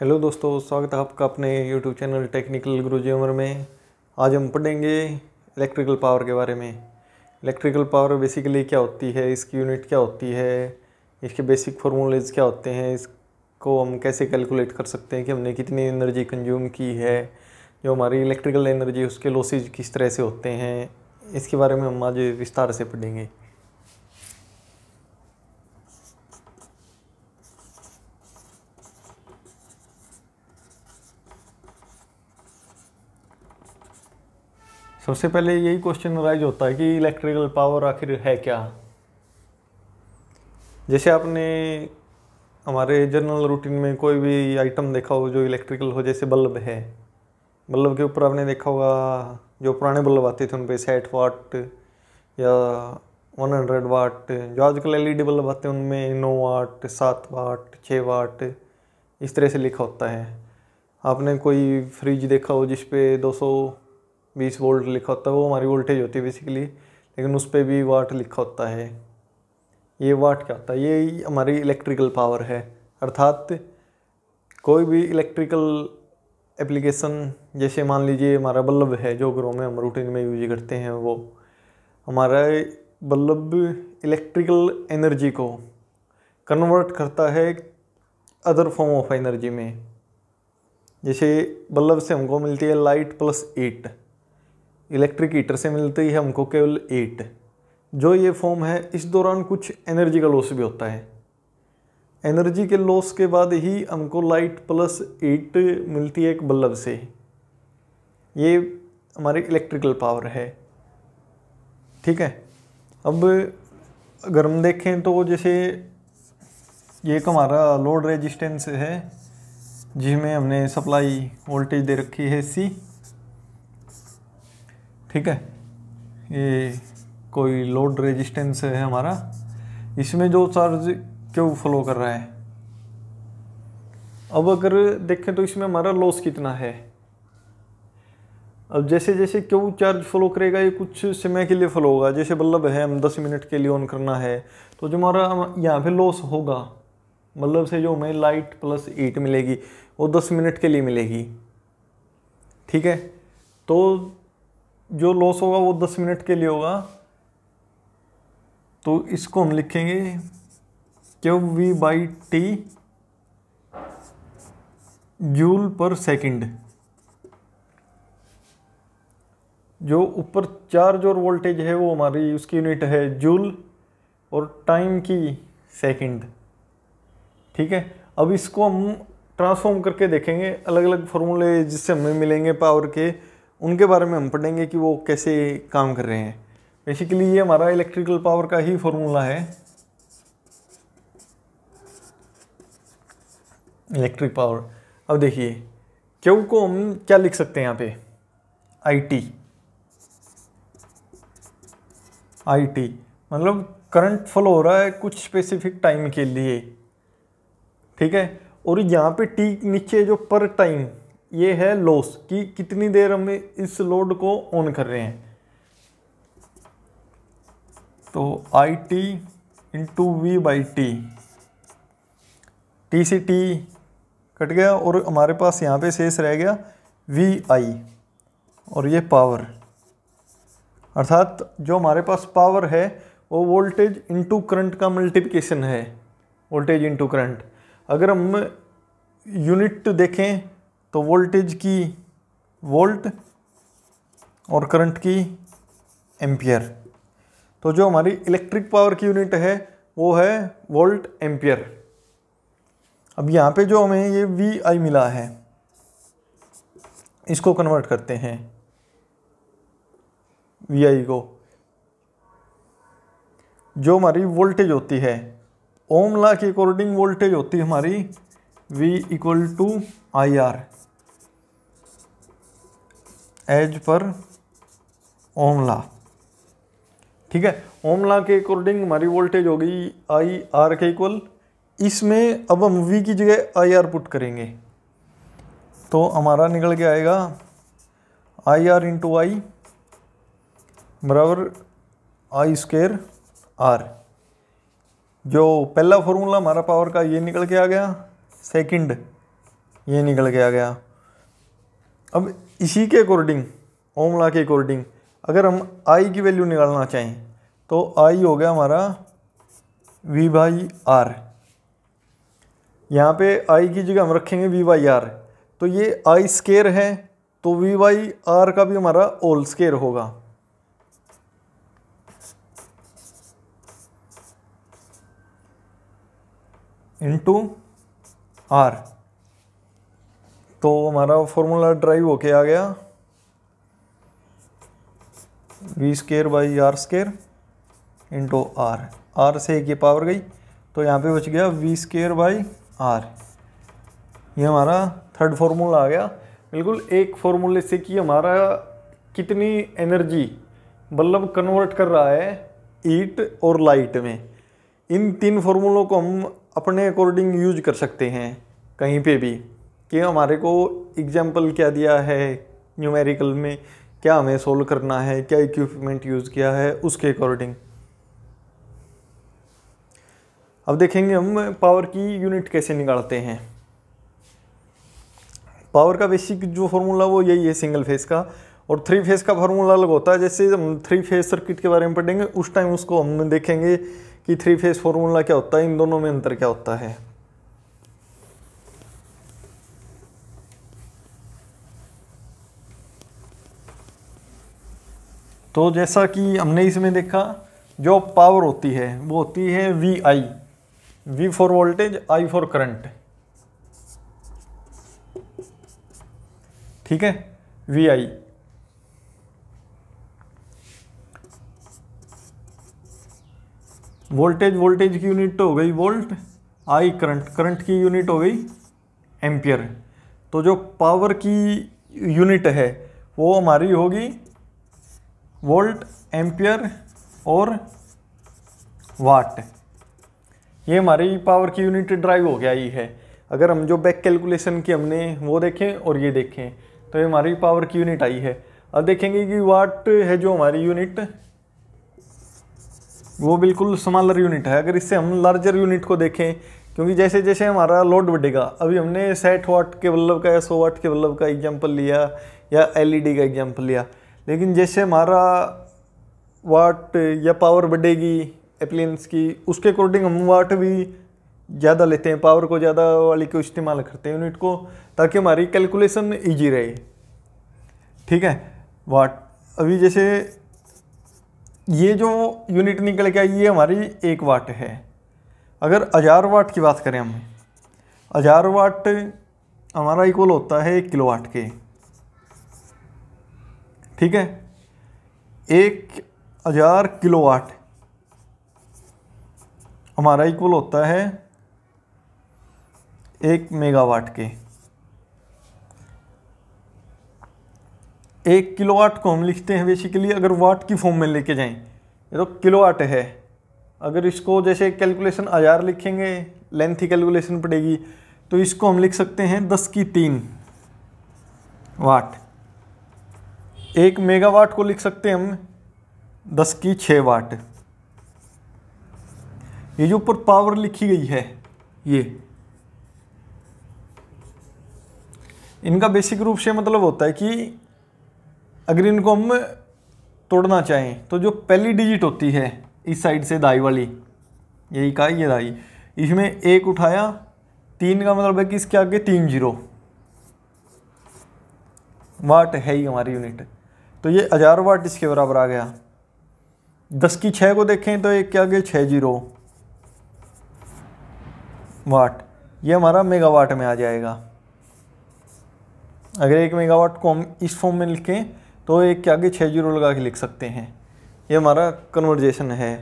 hello दोस्तों स्वागत है आपका अपने यूट्यूब चैनल टेक्निकल गुरुजेमर में आज हम पढ़ेंगे इलेक्ट्रिकल पावर के बारे में इलेक्ट्रिकल पावर बेसिकली क्या होती है इसकी यूनिट क्या होती है इसके बेसिक फार्मूलेज क्या होते हैं इसको हम कैसे कैलकुलेट कर सकते हैं कि हमने कितनी एनर्जी कंज्यूम की है जो हमारी इलेक्ट्रिकल एनर्जी उसके लॉसेज किस तरह से होते हैं इसके बारे में हम आज विस्तार से पढ़ेंगे सबसे पहले यही क्वेश्चन राइज होता है कि इलेक्ट्रिकल पावर आखिर है क्या जैसे आपने हमारे जर्नल रूटीन में कोई भी आइटम देखा हो जो इलेक्ट्रिकल हो जैसे बल्ब है बल्ब के ऊपर आपने देखा होगा जो पुराने बल्ब आते थे उन पर साठ वाट या वन हंड्रेड वाट जो आजकल एल ई डी बल्ब आते हैं उनमें नौ वाट सात वाट छः वाट इस तरह से लिखा होता है आपने कोई फ्रिज देखा हो जिस पे दो सौ बीस वोल्ट लिखा होता है वो हमारी वोल्टेज होती है बेसिकली लेकिन उस पर भी वाट लिखा होता है ये वाट क्या होता है ये हमारी इलेक्ट्रिकल पावर है अर्थात कोई भी इलेक्ट्रिकल एप्लीकेशन जैसे मान लीजिए हमारा बल्ब है जो घरों में हम रूटीन में यूज करते हैं वो हमारा बल्ब इलेक्ट्रिकल एनर्जी को कन्वर्ट करता है अदर फॉर्म ऑफ एनर्जी में जैसे बल्ब से हमको मिलती है light plus heat electric heater से मिलते है हमको केवल एट जो ये फॉर्म है इस दौरान कुछ एनर्जी का लॉस भी होता है एनर्जी के लॉस के बाद ही हमको लाइट प्लस एट मिलती है एक बल्ब से ये हमारी इलेक्ट्रिकल पावर है ठीक है अब अगर हम देखें तो जैसे ये एक हमारा लोड रेजिस्टेंस है जिसमें हमने सप्लाई वोल्टेज दे रखी है सी ठीक है ये कोई लोड रेजिस्टेंस है हमारा इसमें जो चार्ज क्यों फ्लो कर रहा है अब अगर देखें तो इसमें हमारा लॉस कितना है अब जैसे जैसे क्यों चार्ज फ्लो करेगा ये कुछ समय के लिए फ्लो होगा जैसे मतलब है हम दस मिनट के लिए ऑन करना है तो जो हमारा यहाँ पे लॉस होगा मतलब से जो हमें लाइट प्लस ईट मिलेगी वो दस मिनट के लिए मिलेगी ठीक है तो जो लॉस होगा वो दस मिनट के लिए होगा तो इसको हम लिखेंगे Q V by T joule per second जो ऊपर चार्ज और वोल्टेज है वो हमारी उसकी यूनिट है जूल और टाइम की सेकंड ठीक है अब इसको हम ट्रांसफॉर्म करके देखेंगे अलग अलग फॉर्मूले जिससे हमें मिलेंगे पावर के उनके बारे में हम पढ़ेंगे कि वो कैसे काम कर रहे हैं बेसिकली ये हमारा इलेक्ट्रिकल पावर का ही फॉर्मूला है इलेक्ट्रिक पावर अब देखिए क्यू को हम क्या लिख सकते हैं यहाँ पे आई टी आई टी मतलब करंट फ्लो हो रहा है कुछ स्पेसिफिक टाइम के लिए ठीक है और यहाँ पे टी नीचे जो पर टाइम ये है लॉस कि कितनी देर हम इस लोड को ऑन कर रहे हैं तो I T into V by T T C T cut गया और हमारे पास यहाँ पे शेष रह गया वी आई और ये पावर अर्थात जो हमारे पास पावर है वो वोल्टेज इंटू करंट का मल्टीप्लिकेशन है वोल्टेज इंटू करंट अगर हम यूनिट देखें तो वोल्टेज की वोल्ट और करंट की एम्पियर तो जो हमारी इलेक्ट्रिक पावर की यूनिट है वो है वोल्ट एम्पियर अब यहाँ पे जो हमें ये वी आई मिला है इसको कन्वर्ट करते हैं वी आई को जो हमारी वोल्टेज होती है ओम ला के अकॉर्डिंग वोल्टेज होती है हमारी V equal to I R as per Ohm's law ठीक है ओमला के अकॉर्डिंग हमारी वोल्टेज होगी आई आर के इक्वल इसमें अब हम वी की जगह आई आर पुट करेंगे तो हमारा निकल के आएगा आई आर इंटू आई बराबर आई स्केयर आर जो पहला फॉर्मूला हमारा पावर का ये निकल के आ गया सेकंड ये निकल के आ गया अब इसी के अकॉर्डिंग ओमला के अकॉर्डिंग अगर हम आई की वैल्यू निकालना चाहें तो आई हो गया हमारा वी बाई आर यहाँ पे आई की जगह हम रखेंगे वी बाई आर तो ये आई स्केयर है तो वी बाई आर का भी हमारा ओल स्केयर होगा इंटू आर तो हमारा फॉर्मूला ड्राइव होके आ गया V square by R square into R R से एक ये पावर गई तो यहाँ पे बच गया वी स्केयर बाई आर ये हमारा थर्ड फार्मूला आ गया बिल्कुल एक फार्मूले से कि हमारा कितनी एनर्जी मतलब कन्वर्ट कर रहा है ईट और लाइट में इन तीन फॉर्मूलों को हम अपने अकॉर्डिंग यूज कर सकते हैं कहीं पे भी कि हमारे को एग्जाम्पल क्या दिया है न्यूमेरिकल में क्या हमें सोल्व करना है क्या इक्विपमेंट यूज़ किया है उसके अकॉर्डिंग अब देखेंगे हम पावर की यूनिट कैसे निकालते हैं पावर का बेसिक जो फार्मूला वो यही है सिंगल फेस का और थ्री फेस का फार्मूला अलग होता है जैसे हम थ्री फेस सर्किट के बारे में पढ़ेंगे उस टाइम उसको हम देखेंगे कि थ्री फेस फार्मूला क्या होता है इन दोनों में अंतर क्या होता है तो जैसा कि हमने इसमें देखा जो पावर होती है वो होती है V I V for voltage I for current ठीक है वी आई वोल्टेज वोल्टेज की यूनिट तो हो गई वोल्ट आई करंट करंट की यूनिट हो गई एम्पियर तो जो पावर की यूनिट है वो हमारी होगी वोल्ट एम्पियर और वाट ये हमारी पावर की यूनिट ड्राइव हो गया ही है अगर हम जो बैक कैलकुलेशन की हमने वो देखें और ये देखें तो ये हमारी पावर की यूनिट आई है अब देखेंगे कि वाट है जो हमारी यूनिट वो बिल्कुल स्मॉलर यूनिट है अगर इससे हम लार्जर यूनिट को देखें क्योंकि जैसे जैसे हमारा लोड बढ़ेगा अभी हमने सेठ वाट के बल्लभ का या सौ वाट के बल्लभ का एग्जाम्पल लिया या एलईडी का एग्जाम्पल लिया लेकिन जैसे हमारा वाट या पावर बढ़ेगी एप्लियंस की उसके अकॉर्डिंग हम वाट भी ज़्यादा लेते हैं पावर को ज़्यादा वाली को इस्तेमाल करते हैं यूनिट को ताकि हमारी कैलकुलेशन ईजी रहे ठीक है वाट अभी जैसे ये जो यूनिट निकल के आई ये हमारी एक वाट है अगर हज़ार वाट की बात करें हम हज़ार वाट हमारा इक्वल होता है एक किलो वाट के ठीक है एक हज़ार किलो वाट हमारा इक्वल होता है एक मेगावाट के एक किलोवाट को हम लिखते हैं बेसिकली अगर वाट की फॉर्म में लेके जाएं ये तो किलोवाट है अगर इसको जैसे कैलकुलेशन हज़ार लिखेंगे लेंथ ही कैलकुलेशन पड़ेगी तो इसको हम लिख सकते हैं दस की तीन वाट एक मेगावाट को लिख सकते हैं हम दस की छः वाट ये जो ऊपर पावर लिखी गई है ये इनका बेसिक रूप से मतलब होता है कि अगर इनको हम तोड़ना चाहें तो जो पहली डिजिट होती है इस साइड से दाई वाली यही का ये दाई इसमें एक उठाया तीन का मतलब है कि इसके आगे तीन जीरो वाट है ही हमारी यूनिट तो ये हज़ार वाट इसके बराबर आ गया दस की छः को देखें तो एक क्या गया छः जीरो वाट ये हमारा मेगावाट में आ जाएगा अगर एक मेगावाट को हम इस फॉर्म में लिखें तो एक के आगे छः जीरो लगा के लिख सकते हैं ये हमारा कन्वर्जेशन है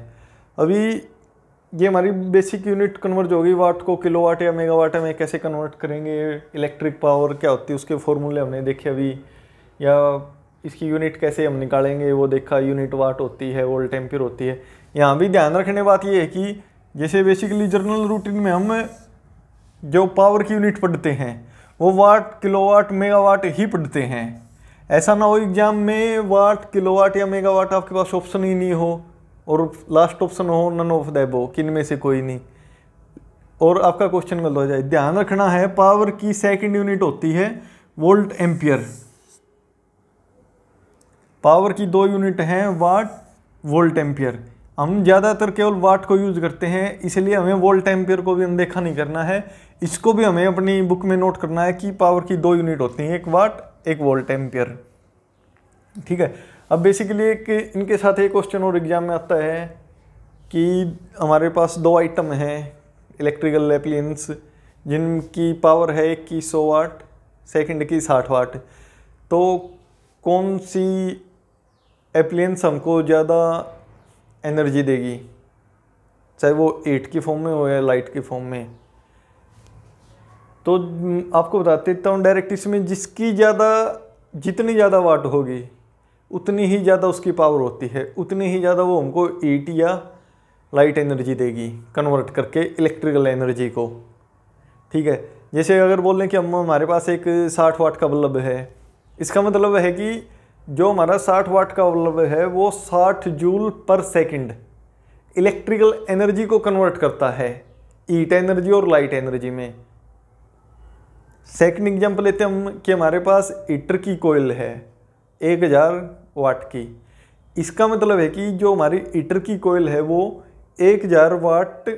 अभी ये हमारी बेसिक यूनिट कन्वर्ज होगी वाट को किलो वाट या मेगावाट में कैसे कन्वर्ट करेंगे इलेक्ट्रिक पावर क्या होती है उसके फॉर्मूले हमने देखे अभी या इसकी यूनिट कैसे हम निकालेंगे वो देखा यूनिट वाट होती है वोल्ट एम्पियर होती है यहाँ भी ध्यान रखने बात ये है कि जैसे बेसिकली जर्नल रूटीन में हम जो पावर की यूनिट पढ़ते हैं वो वाट किलोवाट मेगावाट ही पढ़ते हैं ऐसा ना हो एग्ज़ाम में वाट किलोवाट या मेगावाट आपके पास ऑप्शन ही नहीं हो और लास्ट ऑप्शन हो नन ऑफ दैब हो किन में से कोई नहीं और आपका क्वेश्चन गलत हो जाए ध्यान रखना है पावर की सेकंड यूनिट होती है वोल्ट एम्पियर पावर की दो यूनिट हैं वाट वोल्ट एम्पियर हम ज़्यादातर केवल वाट को यूज़ करते हैं इसलिए हमें वोल्ट एम्पियर को भी अनदेखा नहीं करना है इसको भी हमें अपनी बुक में नोट करना है कि पावर की दो यूनिट होती हैं एक वाट एक वोल्ट एम्पियर ठीक है अब बेसिकली एक इनके साथ एक क्वेश्चन और एग्जाम में आता है कि हमारे पास दो आइटम हैं इलेक्ट्रिकल एप्लियंस जिनकी पावर है एक की सौ वाट सेकेंड की साठ वाट तो कौन सी एप्लियंस हमको ज़्यादा एनर्जी देगी चाहे वो एट की फॉर्म में हो या लाइट की फॉर्म में तो आपको बता देता हूँ डायरेक्ट इसमें जिसकी ज़्यादा जितनी ज़्यादा वाट होगी उतनी ही ज़्यादा उसकी पावर होती है उतनी ही ज़्यादा वो हमको ईट या लाइट एनर्जी देगी कन्वर्ट करके इलेक्ट्रिकल एनर्जी को ठीक है जैसे अगर बोल लें कि हम हमारे पास एक साठ वाट का बल्ब है इसका मतलब है कि जो हमारा 60 वाट का बल्ब है वो 60 joule per second electrical energy को कन्वर्ट करता है ईट एनर्जी और लाइट एनर्जी में सेकंड एग्जांपल लेते हैं हम कि हमारे पास ईटर की कोयल है 1000 वाट की इसका मतलब है कि जो हमारी ईटर की कोयल है वो 1000 वाट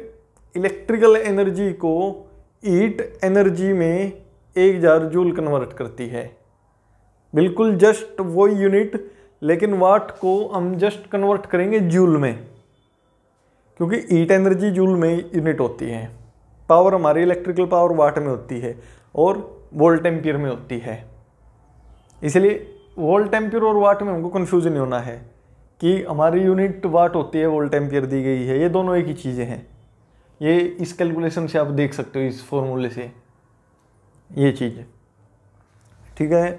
इलेक्ट्रिकल एनर्जी को ईट एनर्जी में 1000 जूल कन्वर्ट करती है बिल्कुल जस्ट वो यूनिट लेकिन वाट को हम जस्ट कन्वर्ट करेंगे जूल में क्योंकि ईट एनर्जी जूल में यूनिट होती है पावर हमारी इलेक्ट्रिकल पावर वाट में होती है और वोल्ट एम्पियर में होती है इसलिए वोल्ट एम्पियर और वाट में हमको कन्फ्यूज़न नहीं होना है कि हमारी यूनिट वाट होती है वोल्ट एम्पियर दी गई है ये दोनों एक ही चीज़ें हैं ये इस कैलकुलेशन से आप देख सकते हो इस फॉर्मूले से ये चीज़ ठीक है